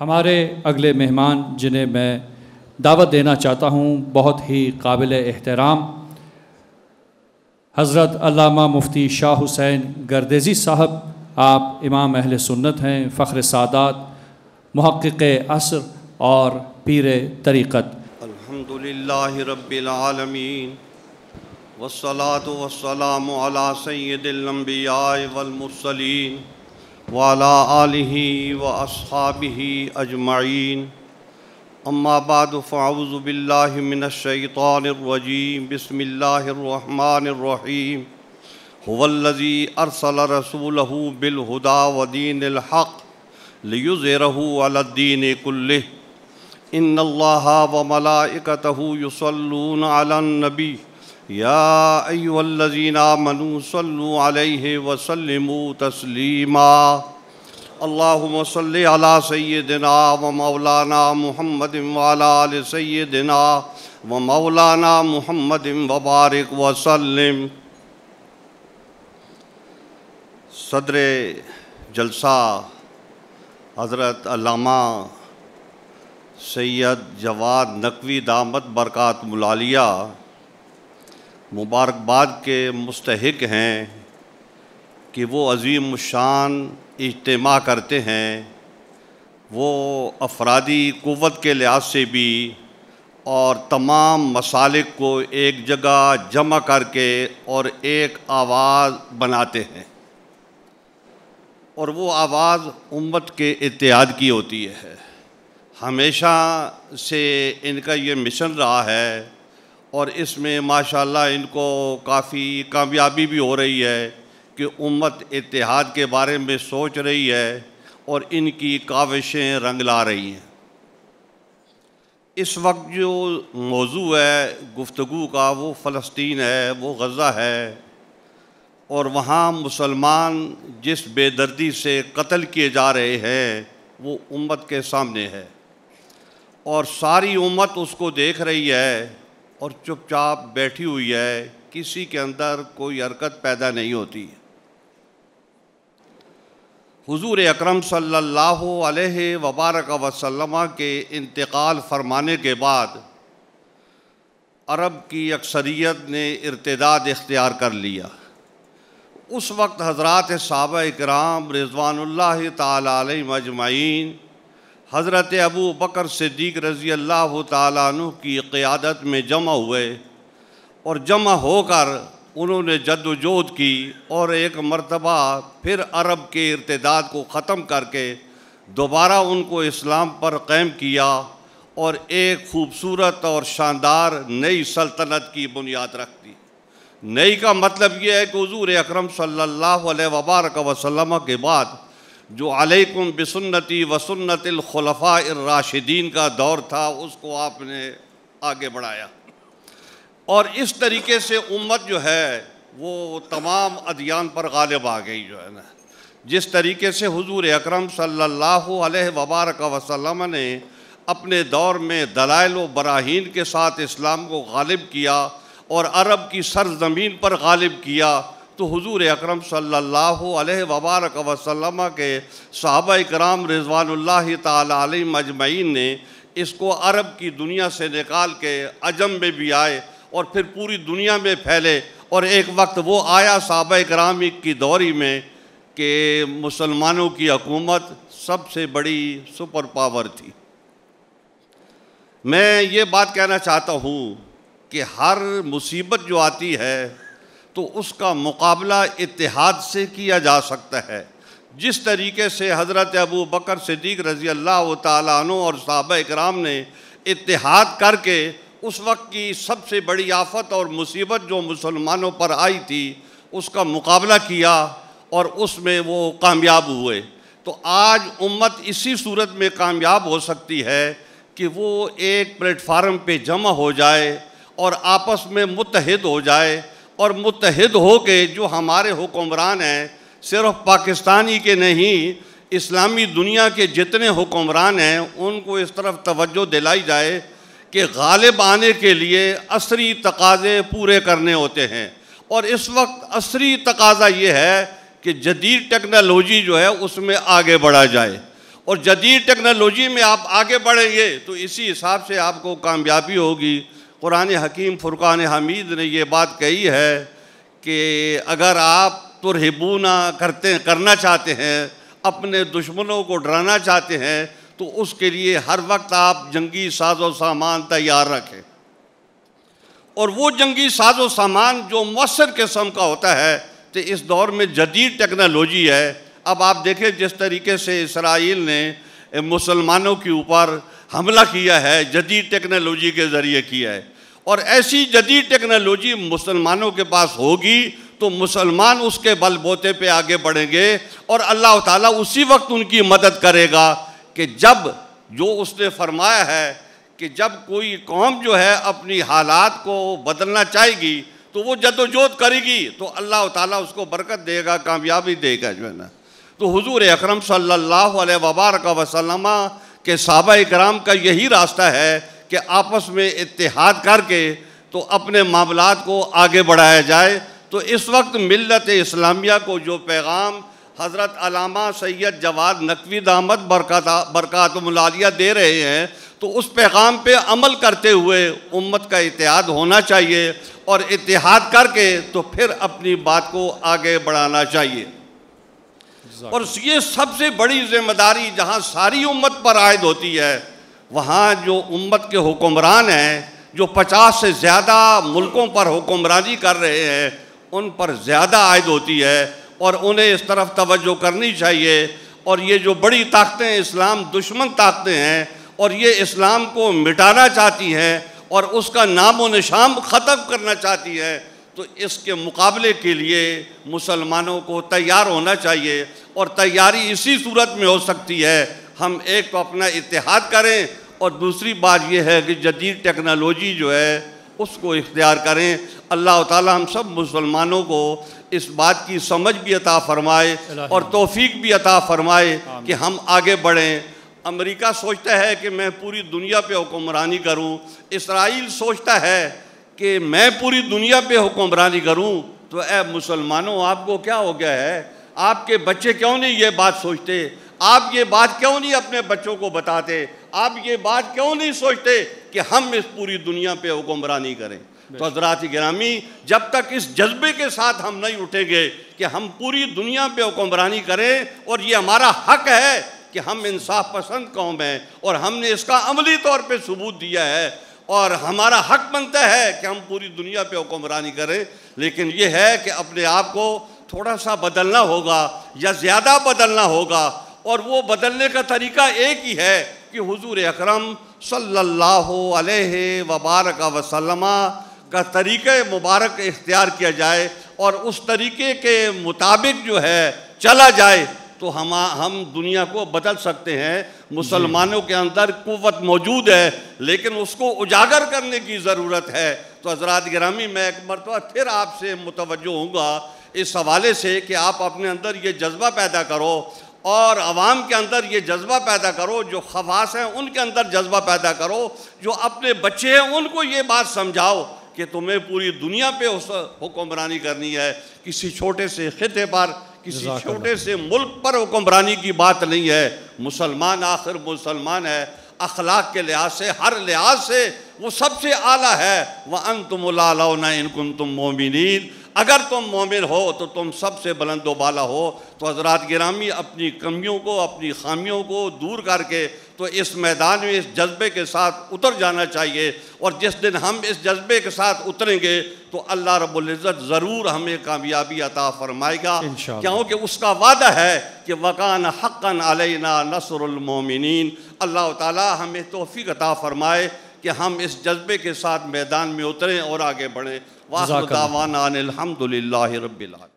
हमारे अगले मेहमान जिन्हें मैं दावत देना चाहता हूँ बहुत ही काबिल एहतराम हज़रत अल्लामा मुफ्ती शाह हुसैन गर्देज़ी साहब आप इमाम अहल सुन्नत हैं फ़ख्र सादात महक़ असर और पीर तरीक़त अल्हम्दुलिल्लाह वसलात वसलाम अला सैदिलम्बिया वलमसलिन वाला आलही व असहाबी अजमाइन अम्माबाद फ़ाउज़बिल्लिमिनशैतरजीम बसमिल्लरिम हुवल्लज़ी अरसल रसूल बिलहुदा वदीन हक़ लियुज़रहू अलद्दीन कुल्ल इन व मलाइकतहू यसलून अलनबी या अय्युहल्लज़ीना मनु सल्लु अलैहि तस्लीमा अला सय्यदिना व मौलाना मुहम्मद वाल अल व मौलाना मुहम्मद वबारक वसलम सदर जलसा हज़रत अलामा सैयद जवाद नकवी दामद बरक़ात मुलालिया मुबारकबाद के मुस्तक हैं कि वो अजीम शान इजतम करते हैं वो अफरादी क़वत के लिहाज से भी और तमाम मसालिक को एक जगह जमा करके और एक आवाज़ बनाते हैं और वो आवाज़ उम्मत के इतिहाद की होती है हमेशा से इनका ये मिशन रहा है और इसमें माशाल्लाह इनको काफ़ी कामयाबी भी हो रही है कि उम्मत इतिहाद के बारे में सोच रही है और इनकी काविशें रंग ला रही हैं इस वक्त जो मौजू है गुफ्तु का वो फ़लस्तीन है वो गज़ा है और वहाँ मुसलमान जिस बेदर्दी से कत्ल किए जा रहे हैं वो उम्मत के सामने है और सारी उम्मत उसको देख रही है और चुपचाप बैठी हुई है किसी के अंदर कोई हरकत पैदा नहीं होती हुजूर अकरम सल्लल्लाहु अलैहि वबारक वसल्लम के इंतकाल फरमाने के बाद अरब की अक्सरियत ने इर्तदाद इख्तियार कर लिया उस वक्त हजरत सब कराम रिजवानल्ला तजमैन हज़रत अबू बकर सिद्दीक रज़ी अल्लाह तु की क़्यादत में जमा हुए और जमा होकर उन्होंने जद्दोजहद की और एक मरतबा फिर अरब के इरतदाद को ख़त्म करके दोबारा उनको इस्लाम पर क़ैम किया और एक खूबसूरत और शानदार नई सल्तनत की बुनियाद रख दी नई का मतलब यह है कि हजूर अक्रम सल्ला वबारक वसलम के बाद जो अलैकुम बसन्नति वसन्नतलखलफ़ा राशिदीन का दौर था उसको आपने आगे बढ़ाया और इस तरीके से उम्मत जो है वो तमाम अदियान पर गालिब आ गई जो है ना जिस तरीके से हुजूर अकरम सल्लल्लाहु अलैहि वबारक वसल्लम ने अपने दौर में दलाइल व बराहीन के साथ इस्लाम को गालिब किया और अरब की सरजमीन पर गालिब किया तो हुजूर अकरम सल्लल्लाहु अलैहि वबारक वसल्लम के सहाबा कराम रिजवानुल्लाह ताली मजमैन ने इसको अरब की दुनिया से निकाल के अजम में भी आए और फिर पूरी दुनिया में फैले और एक वक्त वो आया सहाबा कराम की दौरी में कि मुसलमानों की हकूमत सबसे बड़ी सुपर पावर थी मैं ये बात कहना चाहता हूँ कि हर मुसीबत जो आती है तो उसका मुकाबला इतिहाद से किया जा सकता है जिस तरीके से हज़रत अबू बकर सिद्दीक रज़ी अल्लाह तु और साहब कराम ने इतिहाद करके उस वक्त की सबसे बड़ी आफत और मुसीबत जो मुसलमानों पर आई थी उसका मुकाबला किया और उसमें वो कामयाब हुए तो आज उम्मत इसी सूरत में कामयाब हो सकती है कि वो एक प्लेटफार्म पे जमा हो जाए और आपस में मुतहद हो जाए और मुतहद हो के जो हमारे हुक्मरान हैं सिर्फ पाकिस्तानी के नहीं इस्लामी दुनिया के जितने हुक्मरान हैं उनको इस तरफ तवज्जो दिलाई जाए कि गालिब आने के लिए असरी तकाज़े पूरे करने होते हैं और इस वक्त असरी तकाज़ा ये है कि जदीद टेक्नोलॉजी जो है उसमें आगे बढ़ा जाए और जदीद टेक्नोलॉजी में आप आगे बढ़ेंगे तो इसी हिसाब से आपको कामयाबी होगी कुरान हकीम फ़ुरक़ान हमीद ने ये बात कही है कि अगर आप तुरहबूना करते करना चाहते हैं अपने दुश्मनों को डराना चाहते हैं तो उसके लिए हर वक्त आप जंगी साजो सामान तैयार रखें और वो जंगी साजो सामान जो मौसर किस्म का होता है तो इस दौर में जदीद टेक्नोलॉजी है अब आप देखें जिस तरीके से इसराइल ने मुसलमानों के ऊपर हमला किया है जदीद टेक्नोलॉजी के ज़रिए किया है और ऐसी जदीद टेक्नोलॉजी मुसलमानों के पास होगी तो मुसलमान उसके बलबोते पे आगे बढ़ेंगे और अल्लाह ताला उसी वक्त उनकी मदद करेगा कि जब जो उसने फरमाया है कि जब कोई कौम जो है अपनी हालात को बदलना चाहेगी तो वो जदोजोद करेगी तो अल्लाह ताला उसको बरकत देगा कामयाबी देगा जो है ना तो हुजूर अकरम सल्लल्लाहु अलैहि वबारक वसलमा कि सहाबा कराम का यही रास्ता है कि आपस में इतिहाद करके तो अपने मामला को आगे बढ़ाया जाए तो इस वक्त मिलत इस्लामिया को जो पैगाम हज़रत अलामा सैयद जवाद नकवी दामद बरकता मलालिया दे रहे हैं तो उस पैगाम पे अमल करते हुए उम्मत का इतिहाद होना चाहिए और इतिहाद करके तो फिर अपनी बात को आगे बढ़ाना चाहिए और ये सबसे बड़ी जिम्मेदारी जहाँ सारी उम्मत पर आयद होती है वहाँ जो उम्मत के हुक्मरान हैं जो पचास से ज़्यादा मुल्कों पर हुक्मरानी कर रहे हैं उन पर ज़्यादा आयद होती है और उन्हें इस तरफ तवज्जो करनी चाहिए और ये जो बड़ी ताकतें इस्लाम दुश्मन ताकतें हैं और ये इस्लाम को मिटाना चाहती हैं और उसका नाम व निशान ख़त्म करना चाहती हैं तो इसके मुकाबले के लिए मुसलमानों को तैयार होना चाहिए और तैयारी इसी सूरत में हो सकती है हम एक तो अपना इतिहाद करें और दूसरी बात यह है कि जदीद टेक्नोलॉजी जो है उसको इख्तियार करें अल्लाह ताला हम सब मुसलमानों को इस बात की समझ भी अता फरमाए और तोफ़ी भी अता फरमाए कि हम आगे बढ़ें अमेरिका सोचता है कि मैं पूरी दुनिया पे हुक्मरानी करूं इसराइल सोचता है कि मैं पूरी दुनिया पे हुक्मरानी करूं तो ए मुसलमानों आपको क्या हो गया है आपके बच्चे क्यों नहीं ये बात सोचते आप ये बात क्यों नहीं अपने बच्चों को बताते आप ये बात क्यों नहीं सोचते कि हम इस पूरी दुनिया पे हुक्मरानी करें तो हजरात ग्रामी जब तक इस जज्बे के साथ हम नहीं उठेंगे कि हम पूरी दुनिया पे हुक्मरानी करें और ये हमारा हक है कि हम इंसाफ पसंद कौम हैं और हमने इसका अमली तौर पे सबूत दिया है और हमारा हक बनता है कि हम पूरी दुनिया पे हुक्मरानी करें लेकिन ये है कि अपने आप को थोड़ा सा बदलना होगा या ज़्यादा बदलना होगा और वो बदलने का तरीका एक ही है कि हुजूर अकरम सल्लल्लाहु अलैहि वबारक वसल्लम का तरीक़ मुबारक इख्तियार किया जाए और उस तरीके के मुताबिक जो है चला जाए तो हम हम दुनिया को बदल सकते हैं मुसलमानों के अंदर कुत मौजूद है लेकिन उसको उजागर करने की ज़रूरत है तो हजरात ग्रामी मैं एक मरतबा फिर आपसे मुतवजो हूँ इस हवाले से कि आप अपने अंदर ये जज्बा पैदा करो और आवाम के अंदर ये जज्बा पैदा करो जो खवास हैं उनके अंदर जज्बा पैदा करो जो अपने बच्चे हैं उनको ये बात समझाओ कि तुम्हें पूरी दुनिया पर हुक्मरानी करनी है किसी छोटे से खत्े पर किसी छोटे से मुल्क पर हुक्मरानी की बात नहीं है मुसलमान आखिर मुसलमान है अखलाक के लिहाज से हर लिहाज से वो सबसे आला है वह अन तुम उलाना इनकुन तुम मोमिन अगर तुम मोमिन हो तो तुम सबसे बुलंद वाला हो तो हजरात गिरामी अपनी कमियों को अपनी खामियों को दूर करके तो इस मैदान में इस जज्बे के साथ उतर जाना चाहिए और जिस दिन हम इस जज्बे के साथ उतरेंगे तो अल्लाह रबुल्ज़त ज़रूर हमें कामयाबी अता फ़रमाएगा क्योंकि उसका वादा है कि वकान हक़न अलैना नसरमिन अल्लाह ताला हमें तोफ़ी अता फ़रमाए कि हम इस जज्बे के साथ मैदान में उतरें और आगे बढ़ें वाहन अलहमदिल्ला रबीआल